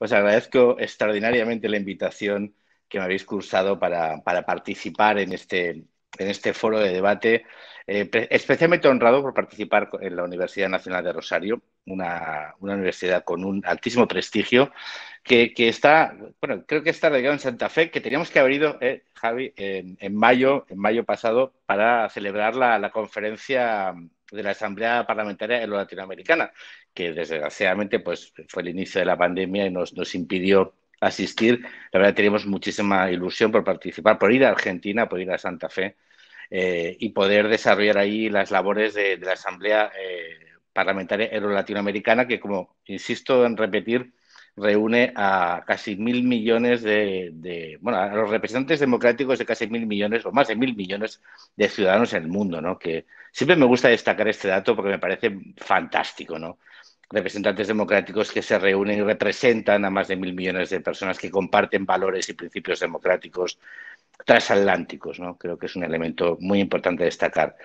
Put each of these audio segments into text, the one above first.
Pues agradezco extraordinariamente la invitación que me habéis cursado para, participar en este, en este foro de debate. Eh, especialmente honrado por participar en la Universidad Nacional de Rosario, una, universidad con un altísimo prestigio, que, está, bueno, creo que está radicado en Santa Fe, que teníamos que haber ido, eh, Javi, en, mayo, en mayo pasado, para celebrar la conferencia de la Asamblea Parlamentaria Euro Latinoamericana, que desgraciadamente pues, fue el inicio de la pandemia y nos, nos impidió asistir. La verdad, teníamos muchísima ilusión por participar, por ir a Argentina, por ir a Santa Fe eh, y poder desarrollar ahí las labores de, la Asamblea eh, Parlamentaria Euro-Latinoamericana, que como insisto en repetir, reúne a casi mil millones de, bueno, a los representantes democráticos de casi mil millones o más de mil millones de ciudadanos en el mundo, ¿no? Que siempre me gusta destacar este dato porque me parece fantástico, ¿no? Representantes democráticos que se reúnen y representan a más de mil millones de personas que comparten valores y principios democráticos transatlánticos, ¿no? Creo que es un elemento muy importante destacar.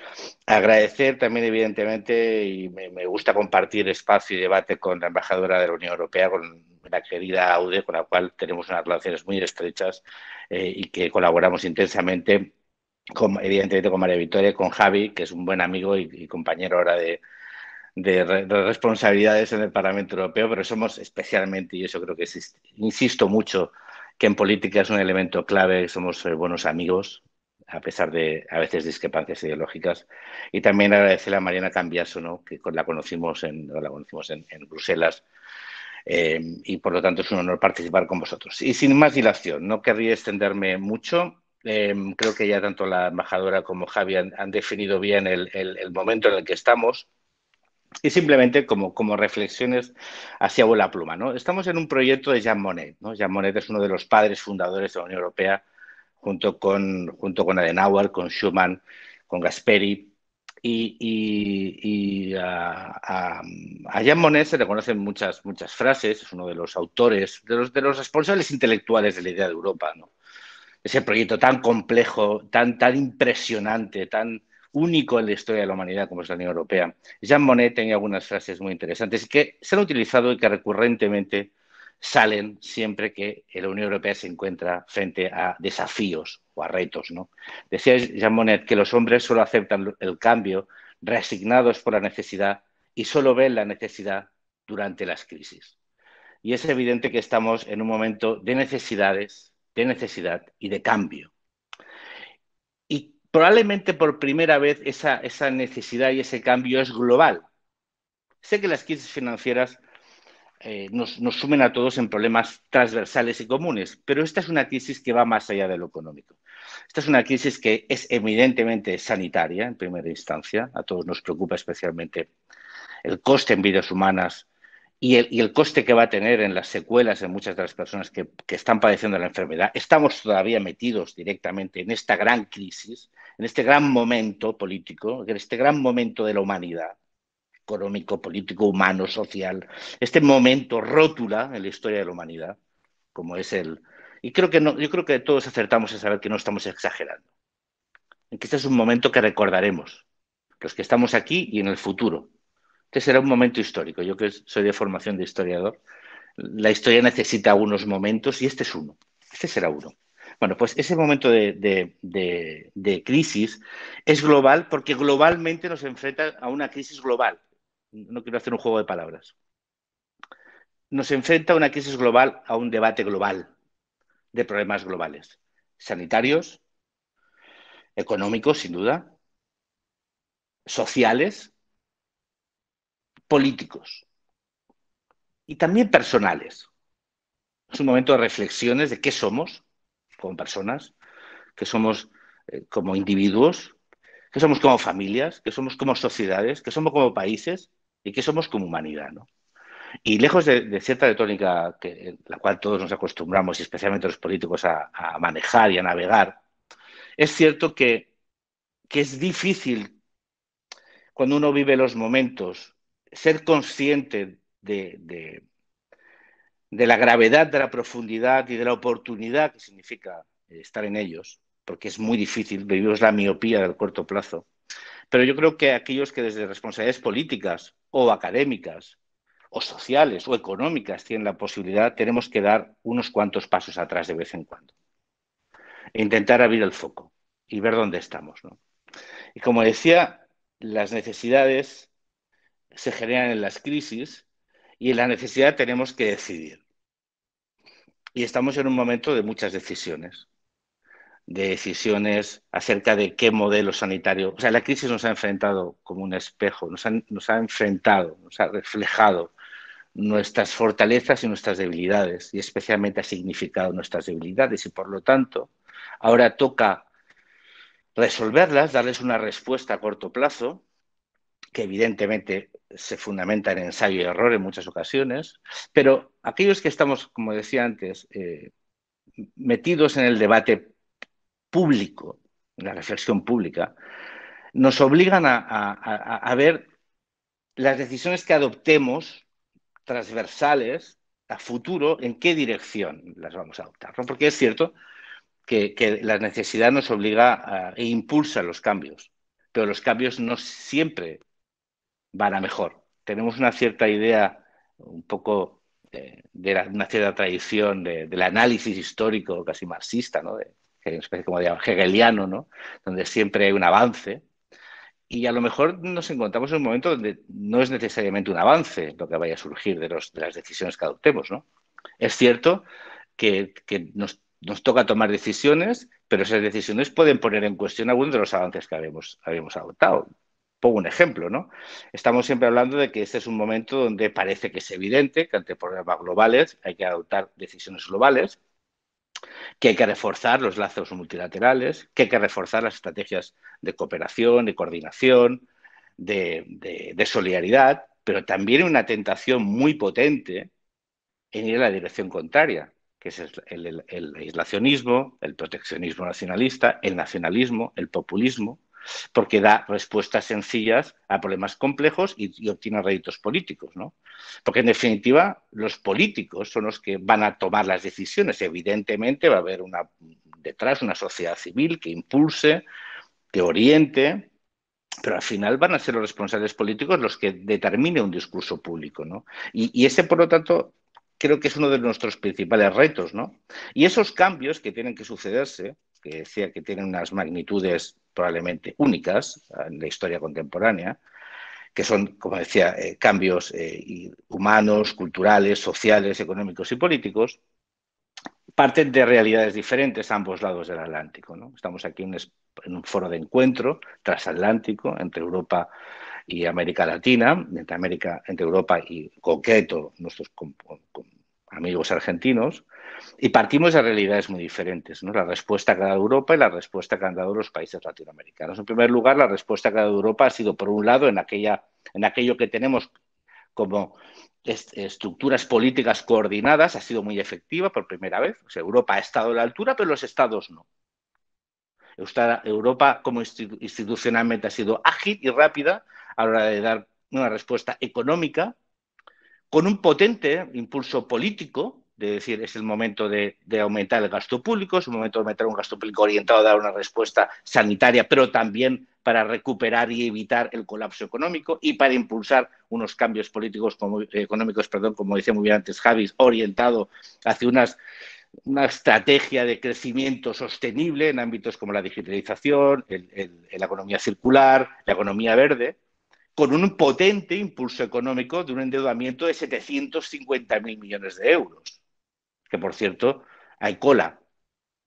Agradecer también, evidentemente, y me, me gusta compartir espacio y debate con la embajadora de la Unión Europea, con la querida Aude, con la cual tenemos unas relaciones muy estrechas eh, y que colaboramos intensamente, con, evidentemente con María Victoria, con Javi, que es un buen amigo y, compañero ahora de, responsabilidades en el Parlamento Europeo, pero somos especialmente, y eso creo que insisto mucho, que en política es un elemento clave, somos eh, buenos amigos, a pesar de a veces discrepancias ideológicas. Y también agradecer a Mariana Cambiaso, ¿no? que la conocimos en, la conocimos en Bruselas eh, y por lo tanto es un honor participar con vosotros. Y sin más dilación, no querría extenderme mucho. Eh, creo que ya tanto la embajadora como Javier han, definido bien el, momento en el que estamos y simplemente como, como reflexiones hacia bola pluma. ¿no? Estamos en un proyecto de Jean Monnet. ¿no? Jean Monnet es uno de los padres fundadores de la Unión Europea, junto con, junto con Adenauer, con Schuman, con Gasperi, y, a, Jean Monnet se le conocen muchas, muchas frases, es uno de los autores, de los, de los responsables intelectuales de la idea de Europa, ¿no? Ese proyecto tan complejo, tan, tan impresionante, tan único en la historia de la humanidad como es la Unión Europea. Jean Monnet tenía algunas frases muy interesantes que se han utilizado y que recurrentemente salen siempre que la Unión Europea se encuentra frente a desafíos o a retos. ¿no? Decía Jean Monnet que los hombres solo aceptan el cambio resignados por la necesidad y solo ven la necesidad durante las crisis. Y es evidente que estamos en un momento de necesidades, de necesidad y de cambio. Y probablemente por primera vez esa necesidad y ese cambio es global. Sé que las crisis financieras eh, nos, sumen a todos en problemas transversales y comunes, pero esta es una crisis que va más allá de lo económico. Esta es una crisis que es evidentemente sanitaria en primera instancia, a todos nos preocupa especialmente el coste en vidas humanas y el, coste que va a tener en las secuelas en muchas de las personas que están padeciendo la enfermedad. Estamos todavía metidos directamente en esta gran crisis, en este gran momento político, en este gran momento de la humanidad económico, político, humano, social, este momento rótula en la historia de la humanidad, como es el... Y creo que no, yo creo que todos acertamos a saber que no estamos exagerando, que este es un momento que recordaremos, los que estamos aquí y en el futuro. Este será un momento histórico. Yo que soy de formación de historiador, la historia necesita unos momentos y este es uno, este será uno. Bueno, pues ese momento de, crisis es global porque globalmente nos enfrenta a una crisis global no quiero hacer un juego de palabras. Nos enfrenta una crisis global a un debate global de problemas globales, sanitarios, económicos, sin duda, sociales, políticos y también personales. Es un momento de reflexiones de qué somos como personas, qué somos eh, como individuos, qué somos como familias, qué somos como sociedades, qué somos como países y que somos como humanidad, ¿no? Y lejos de, cierta retórica la cual todos nos acostumbramos, y especialmente los políticos, a, manejar y a navegar, es cierto que, es difícil cuando uno vive los momentos ser consciente de, de, de, la gravedad, de la profundidad y de la oportunidad que significa eh, estar en ellos, porque es muy difícil, vivimos la miopía del corto plazo. Pero yo creo que aquellos que desde responsabilidades políticas o académicas o sociales o económicas tienen la posibilidad, tenemos que dar unos cuantos pasos atrás de vez en cuando. intentar abrir el foco y ver dónde estamos. Y como decía, las necesidades se generan en las crisis y en la necesidad tenemos que decidir. Y estamos en un momento de muchas decisiones de decisiones acerca de qué modelo sanitario. O sea, la crisis nos ha enfrentado como un espejo, nos ha, enfrentado, nos ha reflejado nuestras fortalezas y nuestras debilidades, y especialmente ha significado nuestras debilidades, y por lo tanto, ahora toca resolverlas, darles una respuesta a corto plazo, que evidentemente se fundamenta en ensayo y error en muchas ocasiones, pero aquellos que estamos, como decía antes, eh, metidos en el debate público, la reflexión pública, nos obligan a, ver las decisiones que adoptemos transversales a futuro, en qué dirección las vamos a adoptar. Porque es cierto que, la necesidad nos obliga e impulsa los cambios, pero los cambios no siempre van a mejor. Tenemos una cierta idea, un poco eh, de la, una cierta tradición del análisis histórico casi marxista, ¿no? que hay una especie como de hegeliano, ¿no? Donde siempre hay un avance. Y a lo mejor nos encontramos en un momento donde no es necesariamente un avance lo que vaya a surgir de, las decisiones que adoptemos, Es cierto que, nos, toca tomar decisiones, pero esas decisiones pueden poner en cuestión algunos de los avances que habíamos, habíamos adoptado. Pongo un ejemplo, ¿no? Estamos siempre hablando de que este es un momento donde parece que es evidente que ante problemas globales hay que adoptar decisiones globales, que hay que reforzar los lazos multilaterales, que hay que reforzar las estrategias de cooperación, de coordinación, de, solidaridad, pero también una tentación muy potente en ir a la dirección contraria, que es el, el aislacionismo, el proteccionismo nacionalista, el nacionalismo, el populismo, porque da respuestas sencillas a problemas complejos y, obtiene réditos políticos, ¿no? Porque en definitiva los políticos son los que van a tomar las decisiones. Evidentemente va a haber detrás una sociedad civil que impulse, que oriente, pero al final van a ser los responsables políticos los que determinen un discurso público, ¿no? Y, y, ese, por lo tanto, creo que es uno de nuestros principales retos, ¿no? Y esos cambios que tienen que sucederse que decía que tienen unas magnitudes probablemente únicas en la historia contemporánea, que son, como decía, eh, cambios eh, humanos, culturales, sociales, económicos y políticos, parten de realidades diferentes a ambos lados del Atlántico. ¿no? Estamos aquí en, un foro de encuentro transatlántico entre Europa y América Latina, entre, América, entre Europa y, concreto, nuestros amigos argentinos, y partimos de realidades muy diferentes, ¿no? La respuesta que ha dado Europa y la respuesta que han dado los países latinoamericanos. En primer lugar, la respuesta que ha dado Europa ha sido, por un lado, en, aquella, en aquello que tenemos como estructuras políticas coordinadas, ha sido muy efectiva por primera vez. Europa ha estado a la altura, pero los estados no. Europa como institucionalmente ha sido ágil y rápida a la hora de dar una respuesta económica con un potente impulso político de decir es el momento de, aumentar el gasto público, es el momento de meter un gasto público orientado a dar una respuesta sanitaria, pero también para recuperar y evitar el colapso económico y para impulsar unos cambios políticos eh, económicos, perdón, como decía muy bien antes Javis, orientado hacia unas una estrategia de crecimiento sostenible en ámbitos como la digitalización, la economía circular, la economía verde, con un potente impulso económico de un endeudamiento de 750.000 millones de euros que por cierto hay cola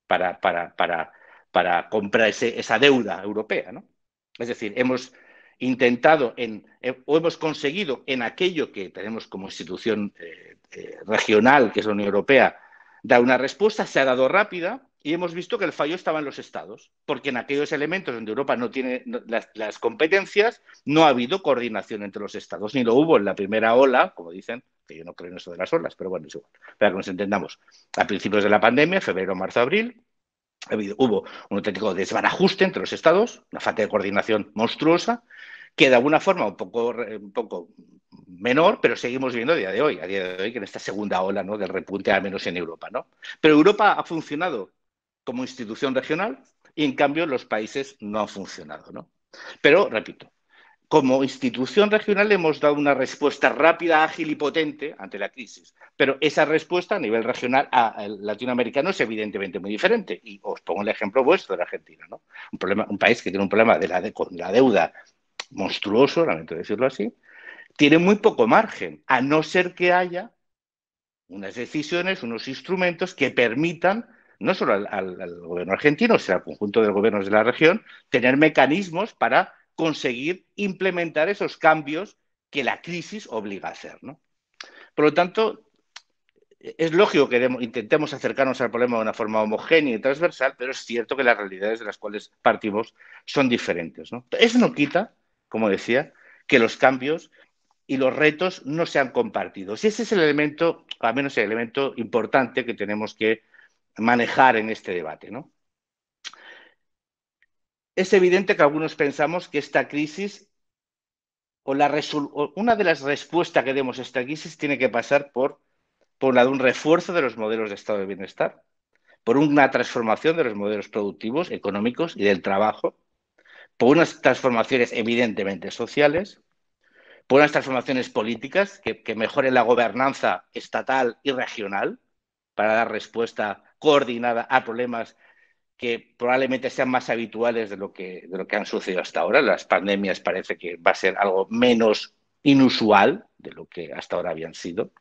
para, para, para, para comprar esa deuda europea. ¿no? Es decir, hemos intentado en, eh, o hemos conseguido en aquello que tenemos como institución eh, eh, regional, que es la Unión Europea, dar una respuesta, se ha dado rápida y hemos visto que el fallo estaba en los estados, porque en aquellos elementos donde Europa no tiene las, las competencias, no ha habido coordinación entre los estados, ni lo hubo en la primera ola, como dicen, que yo no creo en eso de las olas, pero bueno, es igual, para que nos entendamos. A principios de la pandemia, febrero, marzo, abril, hubo un auténtico desbarajuste entre los estados, una falta de coordinación monstruosa, que de alguna forma un poco, menor, pero seguimos viendo a día de hoy, a día de hoy, que en esta segunda ola ¿no? del repunte, al menos en Europa. ¿no? Pero Europa ha funcionado como institución regional y en cambio los países no han funcionado. ¿no? Pero, repito, como institución regional hemos dado una respuesta rápida, ágil y potente ante la crisis, pero esa respuesta a nivel regional a, latinoamericano es evidentemente muy diferente. Y os pongo el ejemplo vuestro de Argentina, ¿no? Un, problema, un país que tiene un problema de la la deuda monstruoso, lamento decirlo así, tiene muy poco margen, a no ser que haya unas decisiones, unos instrumentos que permitan no solo al, al gobierno argentino, sino al conjunto de gobiernos de la región, tener mecanismos para conseguir implementar esos cambios que la crisis obliga a hacer. ¿no? Por lo tanto, es lógico que intentemos acercarnos al problema de una forma homogénea y transversal, pero es cierto que las realidades de las cuales partimos son diferentes. ¿no? Eso no quita, como decía, que los cambios y los retos no sean compartidos. Y Ese es el elemento, al menos el elemento importante que tenemos que manejar en este debate. ¿no? Es evidente que algunos pensamos que esta crisis o, la una de las respuestas que demos a esta crisis tiene que pasar por, por un refuerzo de los modelos de estado de bienestar, por una transformación de los modelos productivos, económicos y del trabajo, por unas transformaciones evidentemente sociales, por unas transformaciones políticas que, que mejoren la gobernanza estatal y regional para dar respuesta coordinada a problemas que probablemente sean más habituales de lo, que, de lo que han sucedido hasta ahora. Las pandemias parece que va a ser algo menos inusual de lo que hasta ahora habían sido.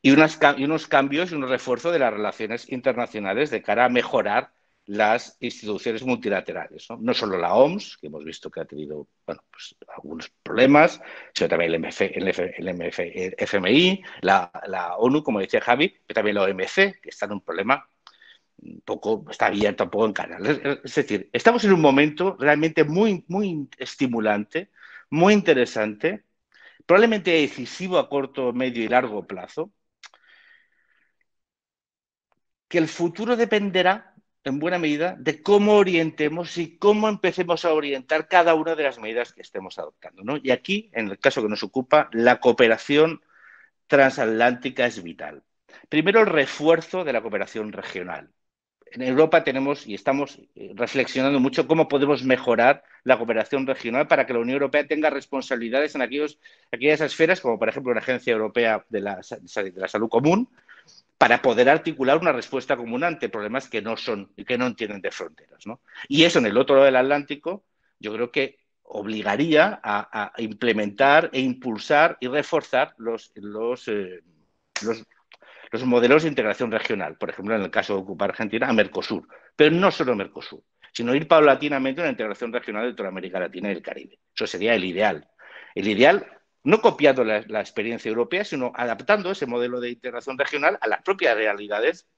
Y, unas, unos cambios y un refuerzo de las relaciones internacionales de cara a mejorar las instituciones multilaterales, ¿no? no solo la OMS, que hemos visto que ha tenido bueno, pues, algunos problemas, sino también el, el, FMI, la, la, ONU, como decía Javi, pero también la OMC, que está en un problema un poco, está poco en canales. Es decir, estamos en un momento realmente muy, muy estimulante, muy interesante, probablemente decisivo a corto, medio y largo plazo, que el futuro dependerá en buena medida de cómo orientemos y cómo empecemos a orientar cada una de las medidas que estemos adoptando. Y aquí, en el caso que nos ocupa, la cooperación transatlántica es vital. Primero, el refuerzo de la cooperación regional en Europa tenemos y estamos eh, reflexionando mucho cómo podemos mejorar la cooperación regional para que la Unión Europea tenga responsabilidades en aquellos, aquellas esferas, como por ejemplo la Agencia Europea de la, de la Salud Común, para poder articular una respuesta común ante problemas que no son que no entienden de fronteras. Y eso en el otro lado del Atlántico, yo creo que obligaría a, implementar e impulsar y reforzar los, los eh, los modelos de integración regional, por ejemplo, en el caso de ocupar Argentina, a Mercosur, pero no solo Mercosur, sino ir paulatinamente a una integración regional de toda América Latina y el Caribe. Eso sería el ideal. El ideal no copiando la, la, experiencia europea, sino adaptando ese modelo de integración regional a las propias realidades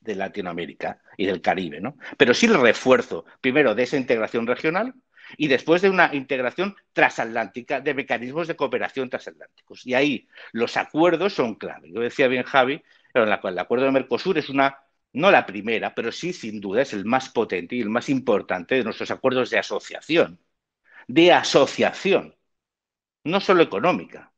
de Latinoamérica y del Caribe, ¿no? Pero sí el refuerzo, primero, de esa integración regional, y después de una integración transatlántica de mecanismos de cooperación transatlánticos. Y ahí los acuerdos son clave. Yo decía bien Javi, el acuerdo de Mercosur es una, no la primera, pero sí sin duda es el más potente y el más importante de nuestros acuerdos de asociación. De asociación, no solo económica,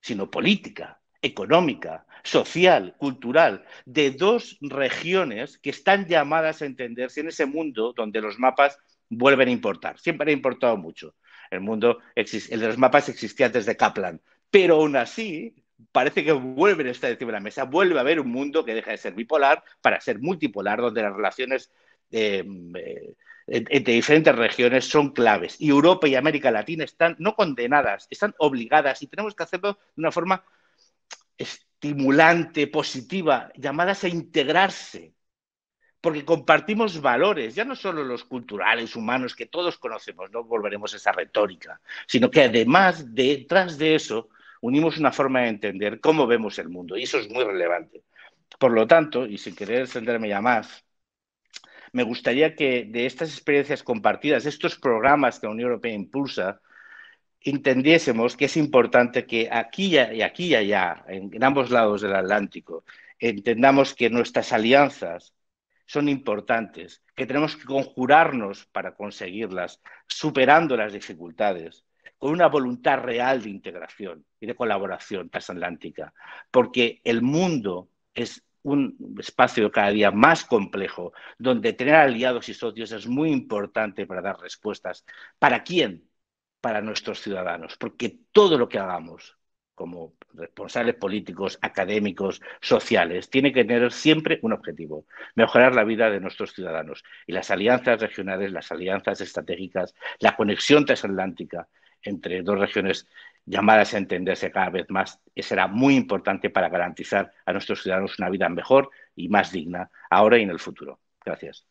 sino política, económica, social, cultural, de dos regiones que están llamadas a entenderse en ese mundo donde los mapas vuelven a importar. Siempre ha importado mucho. El mundo, el de los mapas existía antes de Kaplan, pero aún así parece que vuelven a estar encima de la mesa, vuelve a haber un mundo que deja de ser bipolar para ser multipolar, donde las relaciones em, eh, entre diferentes regiones son claves. Y Europa y América Latina están no condenadas, están obligadas y tenemos que hacerlo de una forma estimulante, positiva, llamadas a integrarse porque compartimos valores, ya no solo los culturales, humanos, que todos conocemos, no volveremos a esa retórica, sino que además detrás de eso unimos una forma de entender cómo vemos el mundo, y eso es muy relevante. Por lo tanto, y sin querer extenderme ya más, me gustaría que de estas experiencias compartidas, de estos programas que la Unión Europea impulsa, entendiésemos que es importante que aquí y aquí y allá, en, ambos lados del Atlántico, entendamos que nuestras alianzas son importantes, que tenemos que conjurarnos para conseguirlas, superando las dificultades, con una voluntad real de integración y de colaboración transatlántica, porque el mundo es un espacio cada día más complejo, donde tener aliados y socios es muy importante para dar respuestas. ¿Para quién? Para nuestros ciudadanos, porque todo lo que hagamos como responsables políticos, académicos, sociales, tiene que tener siempre un objetivo, mejorar la vida de nuestros ciudadanos. Y las alianzas regionales, las alianzas estratégicas, la conexión transatlántica entre dos regiones llamadas a entenderse cada vez más, eh, será muy importante para garantizar a nuestros ciudadanos una vida mejor y más digna ahora y en el futuro. Gracias.